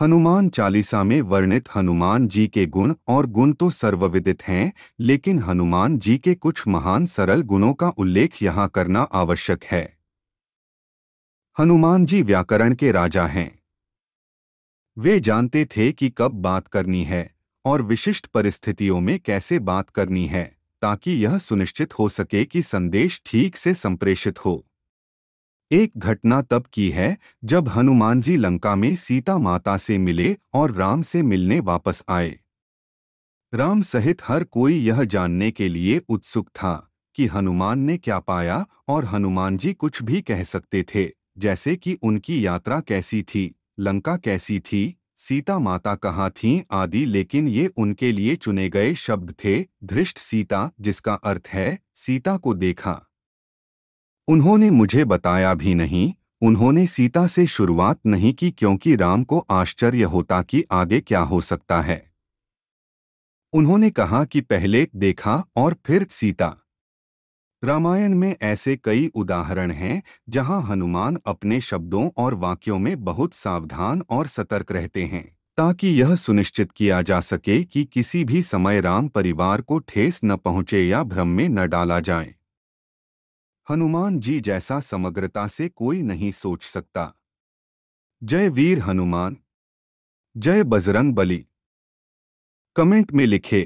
हनुमान चालीसा में वर्णित हनुमान जी के गुण और गुण तो सर्वविदित हैं लेकिन हनुमान जी के कुछ महान सरल गुणों का उल्लेख यहाँ करना आवश्यक है हनुमान जी व्याकरण के राजा हैं वे जानते थे कि कब बात करनी है और विशिष्ट परिस्थितियों में कैसे बात करनी है ताकि यह सुनिश्चित हो सके कि संदेश ठीक से संप्रेषित हो एक घटना तब की है जब हनुमान जी लंका में सीता माता से मिले और राम से मिलने वापस आए राम सहित हर कोई यह जानने के लिए उत्सुक था कि हनुमान ने क्या पाया और हनुमान जी कुछ भी कह सकते थे जैसे कि उनकी यात्रा कैसी थी लंका कैसी थी सीता माता कहाँ थीं आदि लेकिन ये उनके लिए चुने गए शब्द थे धृष्ट सीता जिसका अर्थ है सीता को देखा उन्होंने मुझे बताया भी नहीं उन्होंने सीता से शुरुआत नहीं की क्योंकि राम को आश्चर्य होता कि आगे क्या हो सकता है उन्होंने कहा कि पहले देखा और फिर सीता रामायण में ऐसे कई उदाहरण हैं जहां हनुमान अपने शब्दों और वाक्यों में बहुत सावधान और सतर्क रहते हैं ताकि यह सुनिश्चित किया जा सके कि किसी भी समय राम परिवार को ठेस न पहुंचे या भ्रम में न डाला जाए हनुमान जी जैसा समग्रता से कोई नहीं सोच सकता जय वीर हनुमान जय बजरंग बली कमेंट में लिखे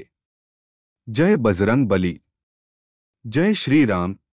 जय बजरंग बली जय श्री राम